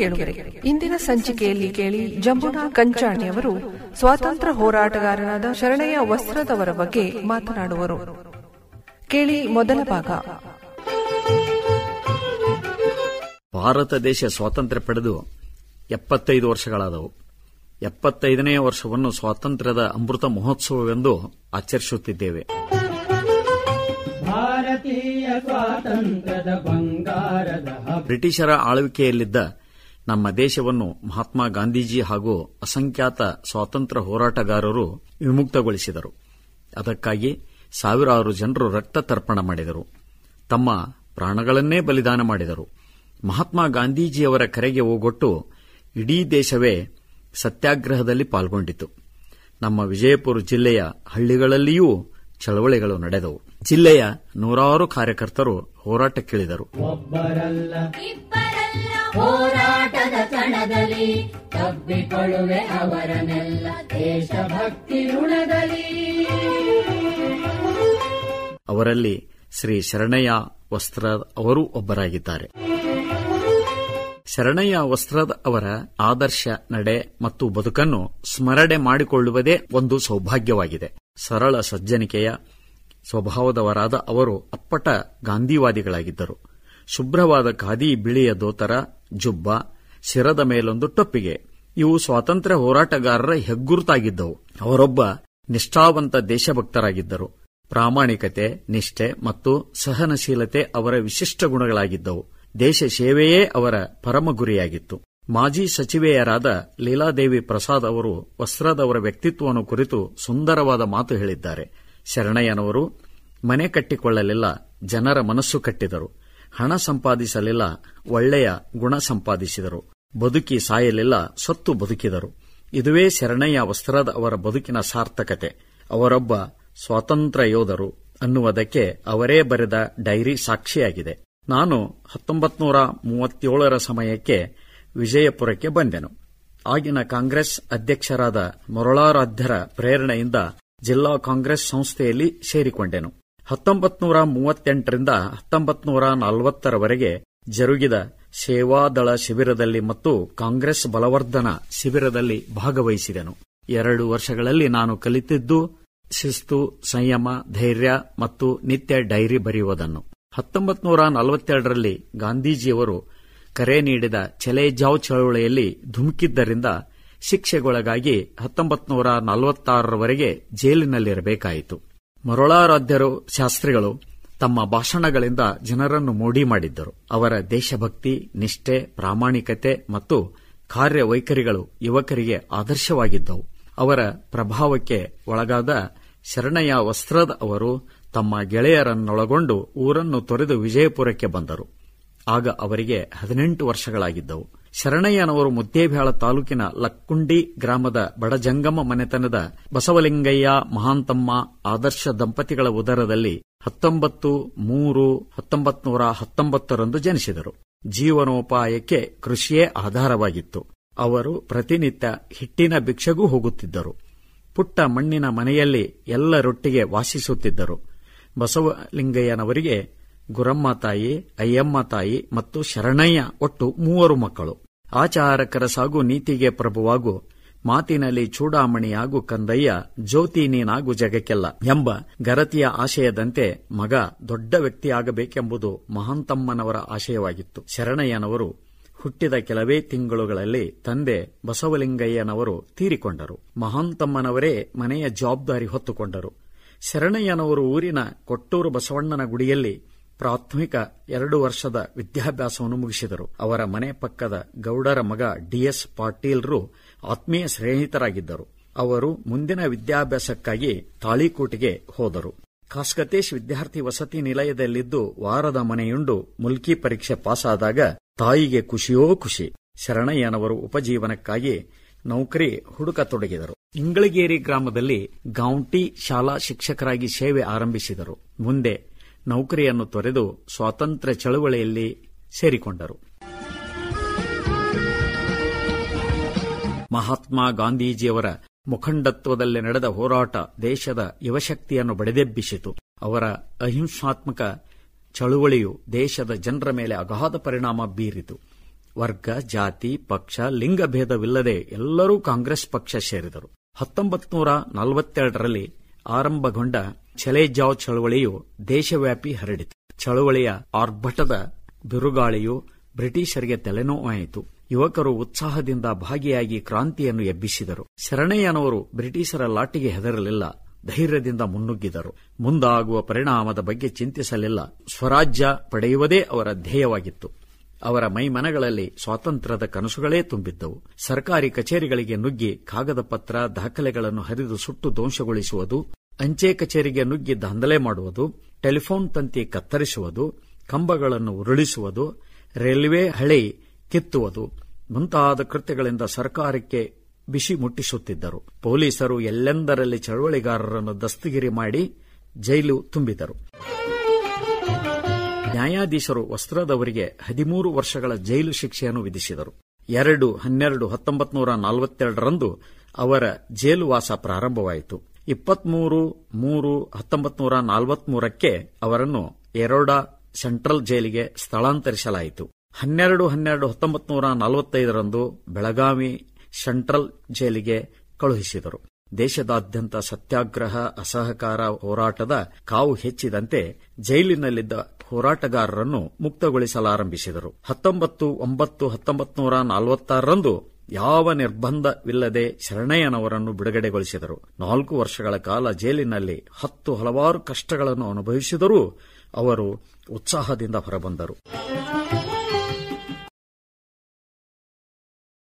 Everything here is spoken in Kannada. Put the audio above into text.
ಕೇಳುಗರೆ ಇಂದಿನ ಸಂಚಿಕೆಯಲ್ಲಿ ಕೇಳಿ ಜಂಬುನಾ ಅವರು ಸ್ವಾತಂತ್ರ್ಯ ಹೋರಾಟಗಾರನಾದ ಶರಣಯ್ಯ ವಸ್ತ್ರದವರ ಬಗ್ಗೆ ಮಾತನಾಡುವರು ಕೇಳಿ ಮೊದಲ ಭಾಗ ಭಾರತ ದೇಶ ಸ್ವಾತಂತ್ರ್ಯ ಪಡೆದು ಎಪ್ಪತ್ತೈದು ವರ್ಷಗಳಾದವು ಎಪ್ಪತ್ತೈದನೇ ವರ್ಷವನ್ನು ಸ್ವಾತಂತ್ರ್ಯದ ಅಮೃತ ಮಹೋತ್ಸವವೆಂದು ಆಚರಿಸುತ್ತಿದ್ದೇವೆ ಬ್ರಿಟಿಷರ ಆಳ್ವಿಕೆಯಲ್ಲಿದ್ದ ನಮ್ಮ ದೇಶವನ್ನು ಮಹಾತ್ಮ ಗಾಂಧೀಜಿ ಹಾಗೂ ಅಸಂಖ್ಯಾತ ಸ್ವಾತಂತ್ರ್ಯ ಹೋರಾಟಗಾರರು ವಿಮುಕ್ತಗೊಳಿಸಿದರು ಅದಕ್ಕಾಗಿ ಸಾವಿರಾರು ಜನರು ರಕ್ತ ತರ್ಪಣ ಮಾಡಿದರು ತಮ್ಮ ಪ್ರಾಣಗಳನ್ನೇ ಬಲಿದಾನ ಮಾಡಿದರು ಮಹಾತ್ಮ ಗಾಂಧೀಜಿಯವರ ಕರೆಗೆ ಓಗೊಟ್ಟು ಇಡೀ ದೇಶವೇ ಸತ್ಯಾಗ್ರಹದಲ್ಲಿ ಪಾಲ್ಗೊಂಡಿತು ನಮ್ಮ ವಿಜಯಪುರ ಜಿಲ್ಲೆಯ ಹಳ್ಳಿಗಳಲ್ಲಿಯೂ ಚಳವಳಿಗಳು ನಡೆದವು ಜಿಲ್ಲೆಯ ನೂರಾರು ಕಾರ್ಯಕರ್ತರು ಹೋರಾಟಕ್ಕಿಳಿದರು ಹೋರಾಟದ ಕಣದಲ್ಲಿ ತಬ್ಬಿಕೊಳ್ಳುವೆ ಅವರನ್ನೆಲ್ಲ ದೇಶಭಕ್ತಿ ಋಣದಲ್ಲಿ ಅವರಲ್ಲಿ ಶ್ರೀ ಶರಣಯ್ಯ ವಸ್ತ್ರದ ಅವರು ಒಬ್ಬರಾಗಿದ್ದಾರೆ ಶರಣಯ್ಯ ವಸ್ತ್ರದ ಅವರ ಆದರ್ಶ ನಡೆ ಮತ್ತು ಬದುಕನ್ನು ಸ್ಮರಣೆ ಮಾಡಿಕೊಳ್ಳುವುದೇ ಒಂದು ಸೌಭಾಗ್ಯವಾಗಿದೆ ಸರಳ ಸಜ್ಜನಿಕೆಯ ಸ್ವಭಾವದವರಾದ ಅವರು ಅಪ್ಪಟ ಗಾಂಧಿವಾದಿಗಳಾಗಿದ್ದರು ಶುಭ್ರವಾದ ಖಾದಿ ಬಿಳಿಯ ದೋತರ ಜುಬ್ಬ ಶಿರದ ಮೇಲೊಂದು ಟೊಪ್ಪಿಗೆ ಇವು ಸ್ವಾತಂತ್ರ್ಯ ಹೋರಾಟಗಾರರ ಹೆಗ್ಗುರುತಾಗಿದ್ದವು ಅವರೊಬ್ಬ ನಿಷ್ಠಾವಂತ ದೇಶಭಕ್ತರಾಗಿದ್ದರು ಪ್ರಾಮಾಣಿಕತೆ ನಿಷ್ಠೆ ಮತ್ತು ಸಹನಶೀಲತೆ ಅವರ ವಿಶಿಷ್ಟ ಗುಣಗಳಾಗಿದ್ದವು ದೇಶ ಸೇವೆಯೇ ಅವರ ಪರಮ ಗುರಿಯಾಗಿತ್ತು ಮಾಜಿ ಸಚಿವೆಯರಾದ ಲೀಲಾದೇವಿ ಪ್ರಸಾದ್ ಅವರು ಅವರ ವ್ಯಕ್ತಿತ್ವವನ್ನು ಕುರಿತು ಸುಂದರವಾದ ಮಾತು ಹೇಳಿದ್ದಾರೆ ಶರಣಯ್ಯನವರು ಮನೆ ಕಟ್ಟಿಕೊಳ್ಳಲಿಲ್ಲ ಜನರ ಮನಸ್ಸು ಕಟ್ಟಿದರು ಹಣ ಸಂಪಾದಿಸಲಿಲ್ಲ ಒಳ್ಳೆಯ ಗುಣ ಸಂಪಾದಿಸಿದರು ಬದುಕಿ ಸಾಯಲಿಲ್ಲ ಸತ್ತು ಬದುಕಿದರು ಇದುವೇ ಶರಣಯ್ಯ ವಸ್ತ್ರದ ಅವರ ಬದುಕಿನ ಸಾರ್ಥಕತೆ ಅವರೊಬ್ಬ ಸ್ವಾತಂತ್ರ್ಯ ಯೋಧರು ಅನ್ನುವುದಕ್ಕೆ ಅವರೇ ಬರೆದ ಡೈರಿ ಸಾಕ್ಷಿಯಾಗಿದೆ ನಾನು ಹತ್ತೊಂಬತ್ತು ಮೂವತ್ತೇಳರ ಸಮಯಕ್ಕೆ ವಿಜಯಪುರಕ್ಕೆ ಬಂದೆನು ಆಗಿನ ಕಾಂಗ್ರೆಸ್ ಅಧ್ಯಕ್ಷರಾದ ಮರುಳಾರಾಧ್ಯರ ಪ್ರೇರಣೆಯಿಂದ ಜಿಲ್ಲಾ ಕಾಂಗ್ರೆಸ್ ಸಂಸ್ಥೆಯಲ್ಲಿ ಸೇರಿಕೊಂಡೆನು ಹತ್ತೊಂಬತ್ನೂರ ಮೂವತ್ತೆಂಟರಿಂದ ಹತ್ತೊಂಬತ್ನೂರ ನಲವತ್ತರವರೆಗೆ ಜರುಗಿದ ಸೇವಾದಳ ಶಿಬಿರದಲ್ಲಿ ಮತ್ತು ಕಾಂಗ್ರೆಸ್ ಬಲವರ್ಧನ ಶಿಬಿರದಲ್ಲಿ ಭಾಗವಹಿಸಿದನು ಎರಡು ವರ್ಷಗಳಲ್ಲಿ ನಾನು ಕಲಿತಿದ್ದು ಶಿಸ್ತು ಸಂಯಮ ಧೈರ್ಯ ಮತ್ತು ನಿತ್ಯ ಡೈರಿ ಬರೆಯುವುದನ್ನು ಹತ್ತೊಂಬತ್ತು ನೂರ ನಲವತ್ತೆರಡರಲ್ಲಿ ಗಾಂಧೀಜಿಯವರು ಕರೆ ನೀಡಿದ ಚಲೇಜಾವ್ ಚಳವಳಿಯಲ್ಲಿ ಚಳುವಳಿಯಲ್ಲಿ ಧುಮುಕಿದ್ದರಿಂದ ಶಿಕ್ಷೆಗೊಳಗಾಗಿ ಹತ್ತೊಂಬತ್ತು ನಲವತ್ತಾರರವರೆಗೆ ಜೈಲಿನಲ್ಲಿರಬೇಕಾಯಿತು ಮರುಳಾರಾಧ್ಯರು ಶಾಸ್ತ್ರಿಗಳು ತಮ್ಮ ಭಾಷಣಗಳಿಂದ ಜನರನ್ನು ಮೋಡಿ ಮಾಡಿದ್ದರು ಅವರ ದೇಶಭಕ್ತಿ ನಿಷ್ಠೆ ಪ್ರಾಮಾಣಿಕತೆ ಮತ್ತು ಕಾರ್ಯವೈಖರಿಗಳು ಯುವಕರಿಗೆ ಆದರ್ಶವಾಗಿದ್ದವು ಅವರ ಪ್ರಭಾವಕ್ಕೆ ಒಳಗಾದ ಶರಣಯ್ಯ ವಸ್ತ್ರದ ಅವರು ತಮ್ಮ ಗೆಳೆಯರನ್ನೊಳಗೊಂಡು ಊರನ್ನು ತೊರೆದು ವಿಜಯಪುರಕ್ಕೆ ಬಂದರು ಆಗ ಅವರಿಗೆ ಹದಿನೆಂಟು ವರ್ಷಗಳಾಗಿದ್ದವು ಶರಣಯ್ಯನವರು ಮುದ್ದೇಬ್ಯಾಳ ತಾಲೂಕಿನ ಲಕ್ಕುಂಡಿ ಗ್ರಾಮದ ಬಡಜಂಗಮ ಮನೆತನದ ಬಸವಲಿಂಗಯ್ಯ ಮಹಾಂತಮ್ಮ ಆದರ್ಶ ದಂಪತಿಗಳ ಉದರದಲ್ಲಿ ಹತ್ತೊಂಬತ್ತು ಮೂರು ಹತ್ತೊಂಬತ್ನೂರ ಹತ್ತೊಂಬತ್ತರಂದು ಜನಿಸಿದರು ಜೀವನೋಪಾಯಕ್ಕೆ ಕೃಷಿಯೇ ಆಧಾರವಾಗಿತ್ತು ಅವರು ಪ್ರತಿನಿತ್ಯ ಹಿಟ್ಟಿನ ಭಿಕ್ಷೆಗೂ ಹೋಗುತ್ತಿದ್ದರು ಪುಟ್ಟ ಮಣ್ಣಿನ ಮನೆಯಲ್ಲಿ ಎಲ್ಲರೊಟ್ಟಿಗೆ ವಾಸಿಸುತ್ತಿದ್ದರು ಬಸವಲಿಂಗಯ್ಯನವರಿಗೆ ಗುರಮ್ಮ ತಾಯಿ ಅಯ್ಯಮ್ಮ ತಾಯಿ ಮತ್ತು ಶರಣಯ್ಯ ಒಟ್ಟು ಮೂವರು ಮಕ್ಕಳು ಆಚಾರಕರ ಸಾಗು ನೀತಿಗೆ ಪ್ರಭುವಾಗು ಮಾತಿನಲ್ಲಿ ಚೂಡಾಮಣಿಯಾಗು ಕಂದಯ್ಯ ಜ್ಯೋತಿ ನೀನಾಗು ಜಗಕ್ಕೆಲ್ಲ ಎಂಬ ಗರತಿಯ ಆಶಯದಂತೆ ಮಗ ದೊಡ್ಡ ವ್ಯಕ್ತಿಯಾಗಬೇಕೆಂಬುದು ಮಹಾಂತಮ್ಮನವರ ಆಶಯವಾಗಿತ್ತು ಶರಣಯ್ಯನವರು ಹುಟ್ಟಿದ ಕೆಲವೇ ತಿಂಗಳುಗಳಲ್ಲಿ ತಂದೆ ಬಸವಲಿಂಗಯ್ಯನವರು ತೀರಿಕೊಂಡರು ಮಹಾಂತಮ್ಮನವರೇ ಮನೆಯ ಜವಾಬ್ದಾರಿ ಹೊತ್ತುಕೊಂಡರು ಶರಣಯ್ಯನವರು ಊರಿನ ಕೊಟ್ಟೂರು ಬಸವಣ್ಣನ ಗುಡಿಯಲ್ಲಿ ಪ್ರಾಥಮಿಕ ಎರಡು ವರ್ಷದ ವಿದ್ಯಾಭ್ಯಾಸವನ್ನು ಮುಗಿಸಿದರು ಅವರ ಮನೆ ಪಕ್ಕದ ಗೌಡರ ಮಗ ಡಿಎಸ್ ಪಾಟೀಲ್ರು ಆತ್ಮೀಯ ಸ್ನೇಹಿತರಾಗಿದ್ದರು ಅವರು ಮುಂದಿನ ವಿದ್ಯಾಭ್ಯಾಸಕ್ಕಾಗಿ ತಾಳಿಕೋಟೆಗೆ ಹೋದರು ಕಾಸ್ಕತೇಶ್ ವಿದ್ಯಾರ್ಥಿ ವಸತಿ ನಿಲಯದಲ್ಲಿದ್ದು ವಾರದ ಮನೆಯುಂಡು ಮುಲ್ಕಿ ಪರೀಕ್ಷೆ ಪಾಸಾದಾಗ ತಾಯಿಗೆ ಖುಷಿಯೋ ಖುಷಿ ಶರಣಯ್ಯನವರು ಉಪಜೀವನಕ್ಕಾಗಿ ನೌಕರಿ ಹುಡುಕತೊಡಗಿದರು ಇಂಗಳಗೇರಿ ಗ್ರಾಮದಲ್ಲಿ ಗಾಂಟಿ ಶಾಲಾ ಶಿಕ್ಷಕರಾಗಿ ಸೇವೆ ಆರಂಭಿಸಿದರು ಮುಂದೆ ನೌಕರಿಯನ್ನು ತೊರೆದು ಸ್ವಾತಂತ್ರ್ಯ ಚಳವಳಿಯಲ್ಲಿ ಸೇರಿಕೊಂಡರು ಮಹಾತ್ಮ ಗಾಂಧೀಜಿಯವರ ಮುಖಂಡತ್ವದಲ್ಲಿ ನಡೆದ ಹೋರಾಟ ದೇಶದ ಯುವಶಕ್ತಿಯನ್ನು ಬಡಿದೆಬ್ಬಿಸಿತು ಅವರ ಅಹಿಂಸಾತ್ಮಕ ಚಳುವಳಿಯು ದೇಶದ ಜನರ ಮೇಲೆ ಅಗಾಧ ಪರಿಣಾಮ ಬೀರಿತು ವರ್ಗ ಜಾತಿ ಪಕ್ಷ ಲಿಂಗಭೇದವಿಲ್ಲದೆ ಎಲ್ಲರೂ ಕಾಂಗ್ರೆಸ್ ಪಕ್ಷ ಸೇರಿದರು ಹತ್ತೊಂಬತ್ತು ನಲವತ್ತೆರಡರಲ್ಲಿ ಆರಂಭಗೊಂಡ ಛಲೆ ಜಾವ್ ಚಳವಳಿಯು ದೇಶವ್ಯಾಪಿ ಹರಡಿತು ಚಳವಳಿಯ ಆರ್ಭಟದ ಬಿರುಗಾಳಿಯು ಬ್ರಿಟಿಷರಿಗೆ ತಲೆನೋವಾಯಿತು ಯುವಕರು ಉತ್ಸಾಹದಿಂದ ಭಾಗಿಯಾಗಿ ಕ್ರಾಂತಿಯನ್ನು ಎಬ್ಬಿಸಿದರು ಶರಣಯ್ಯನವರು ಬ್ರಿಟಿಷರ ಲಾಟಿಗೆ ಹೆದರಲಿಲ್ಲ ಧೈರ್ಯದಿಂದ ಮುನ್ನುಗ್ಗಿದರು ಮುಂದಾಗುವ ಪರಿಣಾಮದ ಬಗ್ಗೆ ಚಿಂತಿಸಲಿಲ್ಲ ಸ್ವರಾಜ್ಯ ಪಡೆಯುವುದೇ ಅವರ ಧ್ಯೇಯವಾಗಿತ್ತು ಅವರ ಮೈಮನಗಳಲ್ಲಿ ಸ್ವಾತಂತ್ರ್ಯದ ಕನಸುಗಳೇ ತುಂಬಿದ್ದವು ಸರ್ಕಾರಿ ಕಚೇರಿಗಳಿಗೆ ನುಗ್ಗಿ ಕಾಗದ ಪತ್ರ ದಾಖಲೆಗಳನ್ನು ಹರಿದು ಸುಟ್ಟು ಧ್ವಂಸಗೊಳಿಸುವುದು ಅಂಚೆ ಕಚೇರಿಗೆ ನುಗ್ಗಿ ದಾಂಧಲೆ ಮಾಡುವುದು ಟೆಲಿಫೋನ್ ತಂತಿ ಕತ್ತರಿಸುವುದು ಕಂಬಗಳನ್ನು ಉರುಳಿಸುವುದು ರೈಲ್ವೆ ಹಳಿ ಕಿತ್ತುವುದು ಮುಂತಾದ ಕೃತ್ಯಗಳಿಂದ ಸರ್ಕಾರಕ್ಕೆ ಬಿಸಿ ಮುಟ್ಟಿಸುತ್ತಿದ್ದರು ಪೊಲೀಸರು ಎಲ್ಲೆಂದರಲ್ಲಿ ಚಳವಳಿಗಾರರನ್ನು ದಸ್ತಗಿರಿ ಮಾಡಿ ಜೈಲು ತುಂಬಿದರು ನ್ಯಾಯಾಧೀಶರು ವಸ್ತ್ರದವರಿಗೆ ಹದಿಮೂರು ವರ್ಷಗಳ ಜೈಲು ಶಿಕ್ಷೆಯನ್ನು ವಿಧಿಸಿದರು ಎರಡು ಹನ್ನೆರಡು ಹತ್ತೊಂಬತ್ತು ನೂರ ನಲವತ್ತೆರಡರಂದು ಅವರ ಜೈಲುವಾಸ ಪ್ರಾರಂಭವಾಯಿತು ಇಪ್ಪತ್ಮೂರು ಮೂರು ಹತ್ತೊಂಬತ್ತು ನೂರ ನಲವತ್ಮೂರಕ್ಕೆ ಅವರನ್ನು ಎರೋಡಾ ಸೆಂಟ್ರಲ್ ಜೈಲಿಗೆ ಸ್ಥಳಾಂತರಿಸಲಾಯಿತು ಹನ್ನೆರಡು ಹನ್ನೆರಡು ಹತ್ತೊಂಬತ್ತು ನೂರ ನಲವತ್ತೈದರಂದು ಬೆಳಗಾವಿ ಸೆಂಟ್ರಲ್ ಜೈಲಿಗೆ ಕಳುಹಿಸಿದರು ದೇಶದಾದ್ಯಂತ ಸತ್ಯಾಗ್ರಹ ಅಸಹಕಾರ ಹೋರಾಟದ ಕಾವು ಹೆಚ್ಚಿದಂತೆ ಜೈಲಿನಲ್ಲಿದ್ದ ಹೋರಾಟಗಾರರನ್ನು ಮುಕ್ತಗೊಳಿಸಲಾರಂಭಿಸಿದರು ಹತ್ತೊಂಬತ್ತು ಒಂಬತ್ತು ಹತ್ತೊಂಬತ್ ನೂರ ನಲವತ್ತಾರರಂದು ಯಾವ ನಿರ್ಬಂಧವಿಲ್ಲದೆ ಶರಣಯ್ಯನವರನ್ನು ಬಿಡುಗಡೆಗೊಳಿಸಿದರು ನಾಲ್ಕು ವರ್ಷಗಳ ಕಾಲ ಜೈಲಿನಲ್ಲಿ ಹತ್ತು ಹಲವಾರು ಕಷ್ಟಗಳನ್ನು ಅನುಭವಿಸಿದರೂ ಅವರು ಉತ್ಸಾಹದಿಂದ ಹೊರಬಂದರು